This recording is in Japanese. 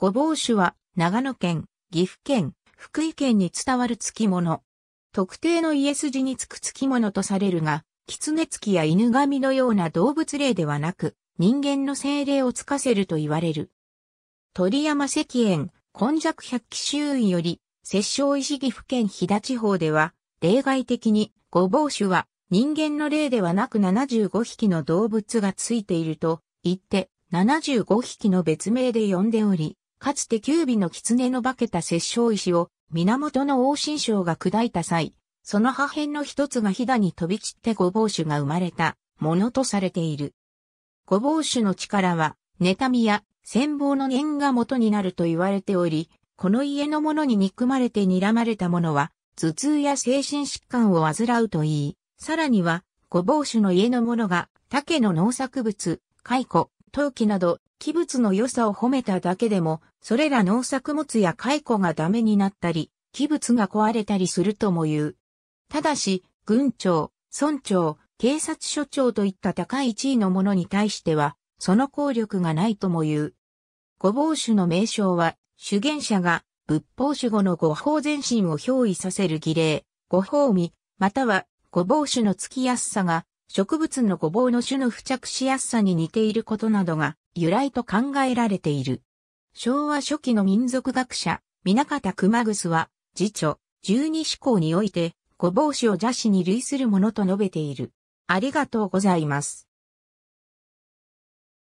ごぼう酒は、長野県、岐阜県、福井県に伝わるつき物。特定の家筋につくつき物とされるが、狐付きや犬神のような動物霊ではなく、人間の精霊をつかせると言われる。鳥山石園、根弱百鬼周囲より、摂政石岐阜県飛騨地方では、例外的に、ごぼう酒は、人間の霊ではなく75匹の動物がついていると、言って、75匹の別名で呼んでおり、かつて九尾の狐の化けた殺生石を源の王神将が砕いた際、その破片の一つが飛騨に飛び散って御坊酒が生まれたものとされている。御坊酒の力は、妬みや戦望の念が元になると言われており、この家の者に憎まれて睨まれた者は、頭痛や精神疾患を患うといい、さらには、御坊酒の家の者が、竹の農作物、蚕、陶器など、器物の良さを褒めただけでも、それら農作物や蚕がダメになったり、器物が壊れたりするとも言う。ただし、軍長、村長、警察署長といった高い地位の者に対しては、その効力がないとも言う。五法主の名称は、主言者が仏法主語の五法全身を憑依させる儀礼、五法味、または五法主のつきやすさが植物のごぼうの種の付着しやすさに似ていることなどが由来と考えられている。昭和初期の民族学者、南方熊楠は、辞著、十二思考において、ごぼう種を邪誌に類するものと述べている。ありがとうございます。